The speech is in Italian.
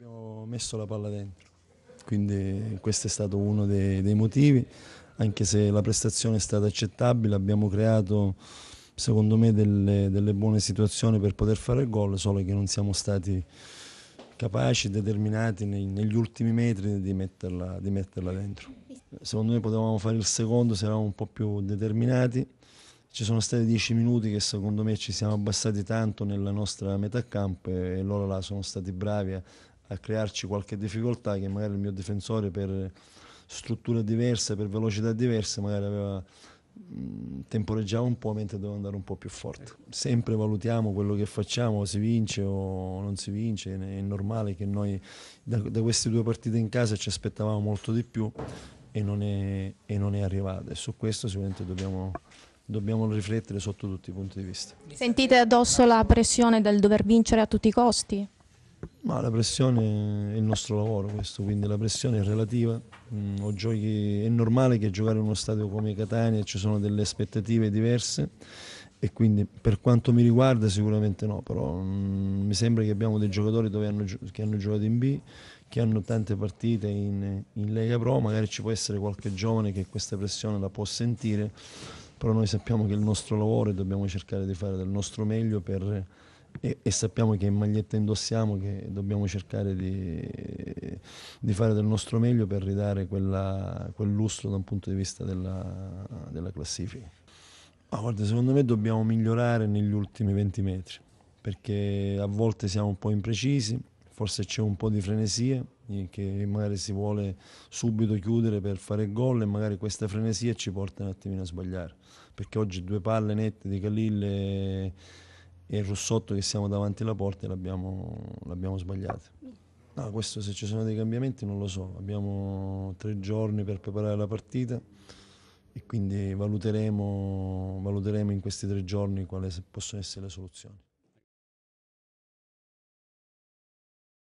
abbiamo messo la palla dentro, quindi questo è stato uno dei, dei motivi, anche se la prestazione è stata accettabile, abbiamo creato secondo me delle, delle buone situazioni per poter fare il gol, solo che non siamo stati capaci, determinati nei, negli ultimi metri di metterla, di metterla dentro. Secondo me potevamo fare il secondo se eravamo un po' più determinati. Ci sono stati dieci minuti che secondo me ci siamo abbassati tanto nella nostra metà campo e loro là sono stati bravi a, a crearci qualche difficoltà che magari il mio difensore per strutture diverse, per velocità diverse, magari aveva temporeggiavo un po' mentre doveva andare un po' più forte. Sempre valutiamo quello che facciamo, si vince o non si vince, è normale che noi da, da queste due partite in casa ci aspettavamo molto di più e non è, e non è arrivato e su questo sicuramente dobbiamo, dobbiamo riflettere sotto tutti i punti di vista. Sentite addosso la pressione del dover vincere a tutti i costi? Ma la pressione è il nostro lavoro questo, quindi la pressione è relativa. Mm, giochi, è normale che giocare in uno stadio come Catania ci sono delle aspettative diverse e quindi per quanto mi riguarda sicuramente no, però mm, mi sembra che abbiamo dei giocatori hanno, che hanno giocato in B, che hanno tante partite in, in Lega Pro, magari ci può essere qualche giovane che questa pressione la può sentire, però noi sappiamo che è il nostro lavoro e dobbiamo cercare di fare del nostro meglio per e, e, sappiamo che maglietta indossiamo, che dobbiamo cercare di, di fare del nostro meglio per ridare quella, quel lustro da un punto di vista della, della classifica. Ma guarda, secondo me dobbiamo migliorare negli ultimi 20 metri, perché a volte siamo un po' imprecisi, forse c'è un po' di frenesia eh, che magari si vuole subito chiudere per fare gol e magari questa frenesia ci porta un attimino a sbagliare perché oggi due palle nette di Calille e il rossotto che siamo davanti alla porta l'abbiamo, l'abbiamo sbagliato. No, questo se ci sono dei cambiamenti non lo so, abbiamo tre giorni per preparare la partita e quindi valuteremo, valuteremo in questi tre giorni quali possono essere le soluzioni.